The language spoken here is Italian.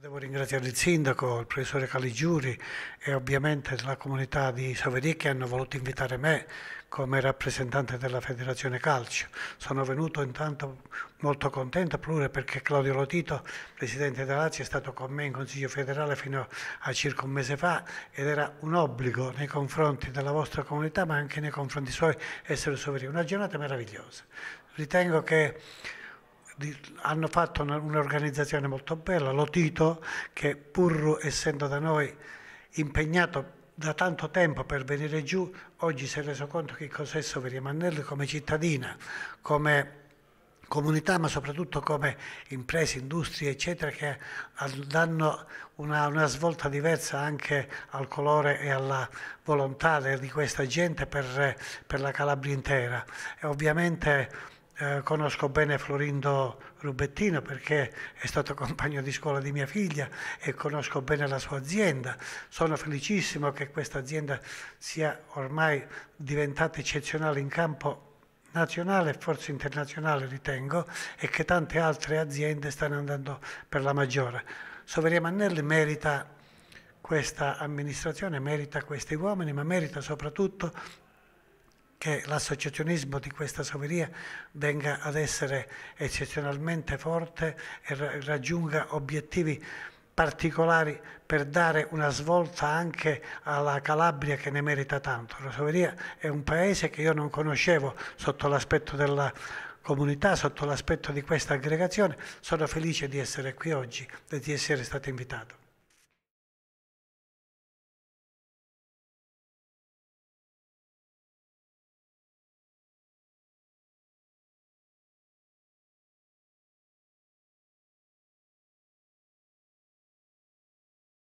devo ringraziare il sindaco, il professore Caligiuri e ovviamente la comunità di Savedì che hanno voluto invitare me come rappresentante della Federazione Calcio. Sono venuto intanto molto contento pure perché Claudio Lotito, presidente della Lazio, è stato con me in Consiglio federale fino a circa un mese fa ed era un obbligo nei confronti della vostra comunità ma anche nei confronti suoi essere sovrani. Una giornata meravigliosa. Ritengo che hanno fatto un'organizzazione molto bella, Lotito, che pur essendo da noi impegnato da tanto tempo per venire giù, oggi si è reso conto che cos'è Soveria Mannelli come cittadina, come comunità, ma soprattutto come imprese, industrie, eccetera, che danno una, una, svolta diversa anche al colore e alla volontà di questa gente per, per la Calabria intera. E ovviamente eh, conosco bene Florindo Rubettino perché è stato compagno di scuola di mia figlia e conosco bene la sua azienda. Sono felicissimo che questa azienda sia ormai diventata eccezionale in campo nazionale e forse internazionale ritengo e che tante altre aziende stanno andando per la maggiore. Soveria Mannelli merita questa amministrazione, merita questi uomini, ma merita soprattutto che l'associazionismo di questa Soveria venga ad essere eccezionalmente forte e raggiunga obiettivi particolari per dare una svolta anche alla Calabria che ne merita tanto. La Soveria è un paese che io non conoscevo sotto l'aspetto della comunità, sotto l'aspetto di questa aggregazione. Sono felice di essere qui oggi e di essere stato invitato.